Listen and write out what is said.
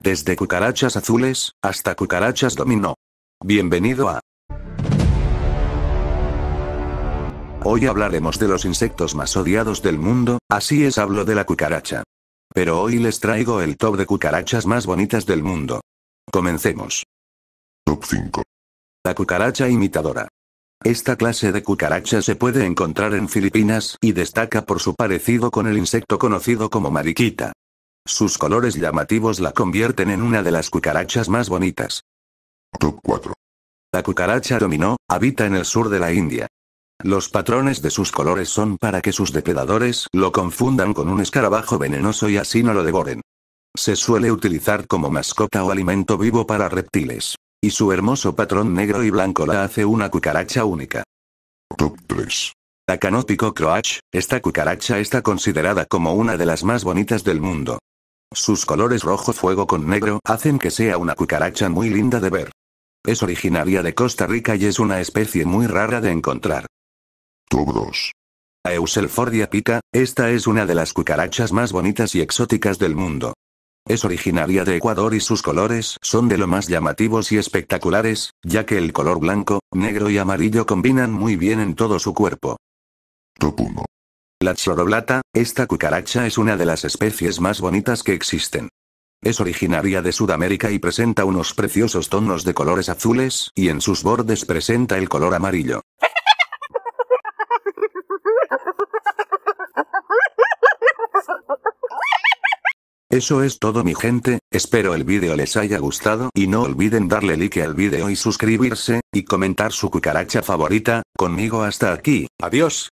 Desde cucarachas azules, hasta cucarachas dominó. Bienvenido a... Hoy hablaremos de los insectos más odiados del mundo, así es hablo de la cucaracha. Pero hoy les traigo el top de cucarachas más bonitas del mundo. Comencemos. Top 5. La cucaracha imitadora. Esta clase de cucaracha se puede encontrar en Filipinas y destaca por su parecido con el insecto conocido como mariquita. Sus colores llamativos la convierten en una de las cucarachas más bonitas. Top 4. La cucaracha dominó, habita en el sur de la India. Los patrones de sus colores son para que sus depredadores lo confundan con un escarabajo venenoso y así no lo devoren. Se suele utilizar como mascota o alimento vivo para reptiles. Y su hermoso patrón negro y blanco la hace una cucaracha única. Top 3. La Canópico Croach, esta cucaracha está considerada como una de las más bonitas del mundo. Sus colores rojo fuego con negro hacen que sea una cucaracha muy linda de ver. Es originaria de Costa Rica y es una especie muy rara de encontrar. Top 2. Euselfordia pica, esta es una de las cucarachas más bonitas y exóticas del mundo. Es originaria de Ecuador y sus colores son de lo más llamativos y espectaculares, ya que el color blanco, negro y amarillo combinan muy bien en todo su cuerpo. Top 1 la choroblata, esta cucaracha es una de las especies más bonitas que existen. Es originaria de Sudamérica y presenta unos preciosos tonos de colores azules, y en sus bordes presenta el color amarillo. Eso es todo mi gente, espero el vídeo les haya gustado y no olviden darle like al vídeo y suscribirse, y comentar su cucaracha favorita, conmigo hasta aquí, adiós.